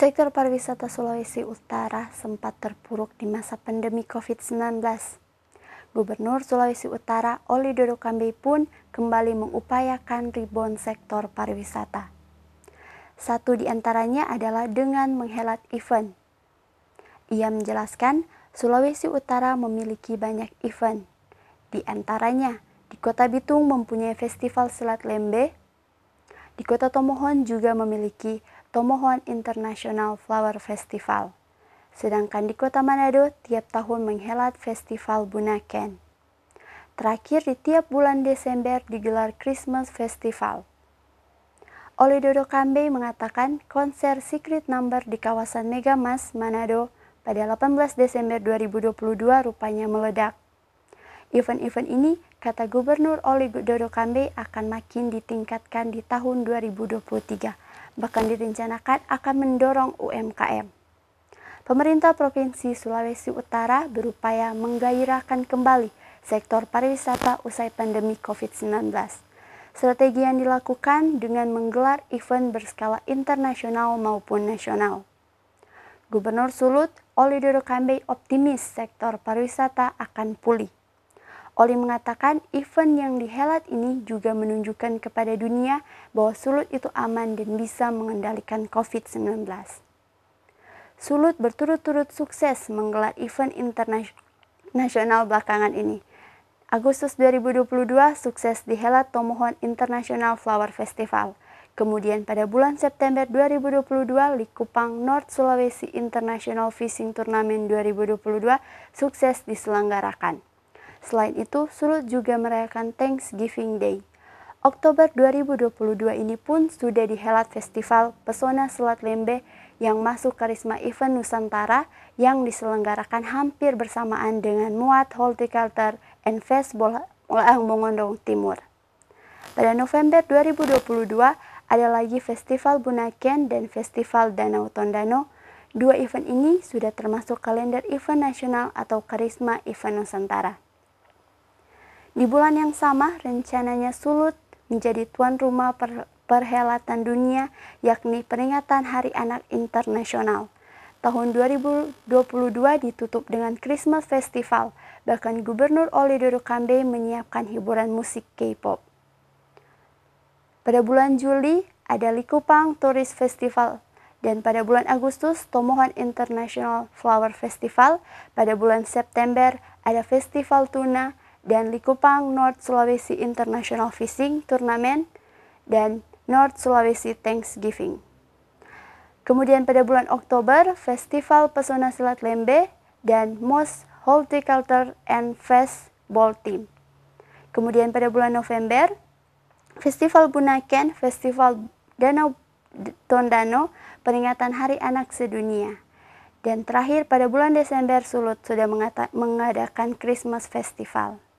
Sektor pariwisata Sulawesi Utara sempat terpuruk di masa pandemi COVID-19. Gubernur Sulawesi Utara Oli Dodo Kambi pun kembali mengupayakan rebound sektor pariwisata. Satu di antaranya adalah dengan menghelat event. Ia menjelaskan Sulawesi Utara memiliki banyak event. Di antaranya, di Kota Bitung mempunyai Festival Selat Lembe, di Kota Tomohon juga memiliki Tomohon International Flower Festival. Sedangkan di kota Manado, tiap tahun menghelat Festival Bunaken. Terakhir di tiap bulan Desember digelar Christmas Festival. Oli Dodo Kambe mengatakan konser Secret Number di kawasan Megamas, Manado pada 18 Desember 2022 rupanya meledak. Event-event ini, kata Gubernur Oli Dodo Kambe, akan makin ditingkatkan di tahun 2023, bahkan direncanakan akan mendorong UMKM. Pemerintah Provinsi Sulawesi Utara berupaya menggairahkan kembali sektor pariwisata usai pandemi COVID-19. Strategi yang dilakukan dengan menggelar event berskala internasional maupun nasional. Gubernur Sulut, Oli Dodo Kambe optimis sektor pariwisata akan pulih. Oli mengatakan event yang dihelat ini juga menunjukkan kepada dunia bahwa Sulut itu aman dan bisa mengendalikan COVID-19. Sulut berturut-turut sukses menggelar event internasional belakangan ini. Agustus 2022 sukses dihelat Tomohon International Flower Festival. Kemudian pada bulan September 2022, Likupang North Sulawesi International Fishing Tournament 2022 sukses diselenggarakan. Selain itu, Sulut juga merayakan Thanksgiving Day. Oktober 2022 ini pun sudah dihelat festival Pesona Selat Lembe yang masuk karisma event Nusantara yang diselenggarakan hampir bersamaan dengan Muat Horticulture and Festival eh, Mongondong Timur. Pada November 2022 ada lagi Festival Bunaken dan Festival Danau Tondano. Dua event ini sudah termasuk kalender event nasional atau karisma event Nusantara. Di bulan yang sama, rencananya Sulut menjadi tuan rumah per perhelatan dunia, yakni peringatan Hari Anak Internasional. Tahun 2022 ditutup dengan Christmas Festival, bahkan Gubernur Oli Dorukambe menyiapkan hiburan musik K-pop. Pada bulan Juli, ada Likupang Tourist Festival dan pada bulan Agustus Tomohon International Flower Festival, pada bulan September ada Festival Tuna, dan Likupang North Sulawesi International Fishing Tournament dan North Sulawesi Thanksgiving. Kemudian pada bulan Oktober, Festival Pesona Silat Lembe dan Most Horticulture and Fest Ball Team. Kemudian pada bulan November, Festival Bunaken, Festival Danau Tondano, peringatan Hari Anak Sedunia. Dan terakhir pada bulan Desember, Sulut sudah mengadakan Christmas Festival.